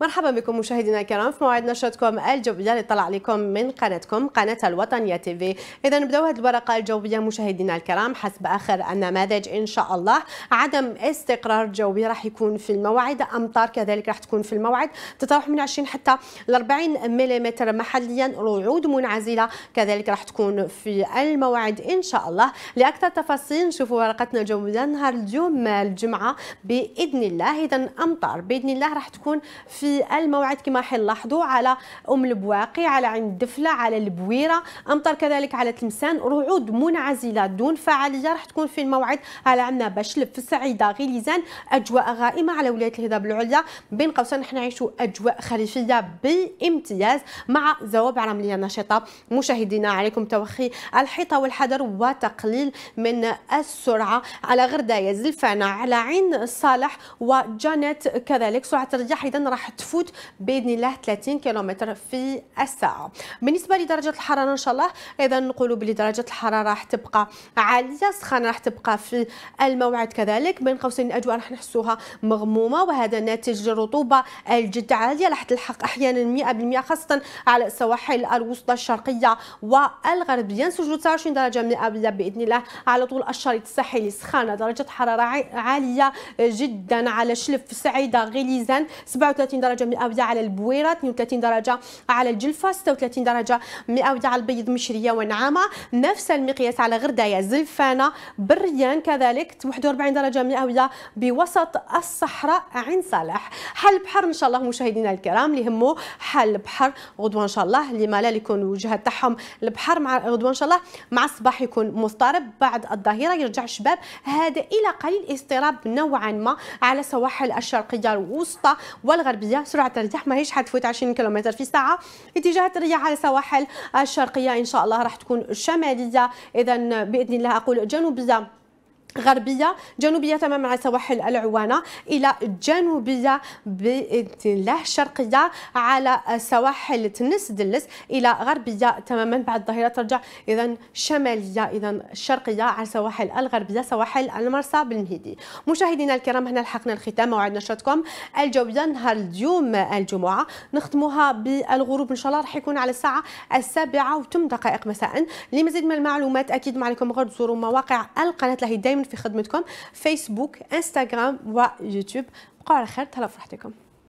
مرحبا بكم مشاهدينا الكرام في موعد نشرتكم الجوية اللي طلع عليكم من قناتكم قناة الوطنية تيفي إذا نبداو هذه الورقة الجوية مشاهدينا الكرام حسب آخر النماذج إن شاء الله عدم استقرار جوي راح يكون في الموعد أمطار كذلك راح تكون في الموعد تتراوح من 20 حتى ل 40 ملم محليا رعود منعزلة كذلك راح تكون في الموعد إن شاء الله لأكثر تفاصيل شوفوا ورقتنا الجوية نهار اليوم الجمعة بإذن الله إذا أمطار بإذن الله راح تكون في في الموعد كما حنلاحظوا على ام البواقي على عين الدفله على البويره امطر كذلك على تلمسان رعود منعزله دون فعاليه راح تكون في الموعد على عندنا بشلب في السعيده غليزان اجواء غائمه على ولايه الهضاب العليا بين قوسين حنا نعيشوا اجواء خريفيه بامتياز مع زوابع رمليه نشطه مشاهدينا عليكم توخي الحيطه والحذر وتقليل من السرعه على غردايه زلفانه على عين صالح وجانيت كذلك سرعه الرياح اذا راح تفوت باذن الله 30 كيلومتر في الساعه بالنسبه لدرجه الحراره ان شاء الله ايضا نقولوا بلي درجه الحراره راح تبقى عاليه السخانه راح تبقى في الموعد كذلك بين قوسين الاجواء راح نحسوها مغمومه وهذا ناتج الرطوبه الجد عاليه راح تلحق احيانا 100% خاصه على السواحل الوسطى الشرقيه والغربيه نسجلوا 29 درجه مئويه باذن الله على طول الشريط الساحلي سخانه درجه حراره عاليه جدا على شلف سعيده غليزان 37 درجه مئويه على البويره 32 درجه على الجلفه 36 درجه مئويه على البيض مشريه ونعامه نفس المقياس على غردايا زلفانه بريان كذلك 41 درجه مئويه بوسط الصحراء عين صالح حل بحر ان شاء الله مشاهدينا الكرام اللي يهمو حل بحر غدوه ان شاء الله اللي مالال يكون الوجهه تاعهم البحر مع غدوه ان شاء الله مع الصباح يكون مضطرب بعد الظهيره يرجع الشباب هذا الى قليل اضطراب نوعا ما على سواحل الشرقيه الوسطى والغربيه الرياح سرعه الرياح هيش حتفوت 20 كم في الساعه اتجاهات الرياح على السواحل الشرقيه ان شاء الله راح تكون شماليه اذا باذن الله اقول جنوبيه غربية جنوبية تماما على سواحل العوانة إلى جنوبية بإذن الله شرقية على سواحل تنس دلس إلى غربية تماما بعد الظهيرة ترجع إذا شمالية إذا شرقية على سواحل الغربية سواحل المرسى بالمهيدي مشاهدينا الكرام هنا لحقنا الختام موعد نشرتكم الجوية نهار اليوم الجمعة نختمها بالغروب إن شاء الله راح يكون على الساعة السابعة وثم دقائق مساء لمزيد من المعلومات أكيد ما عليكم غير تزوروا مواقع القناة اللي دائما في خدمتكم فيسبوك انستغرام ويوتيوب بقوا على خير تهلاو في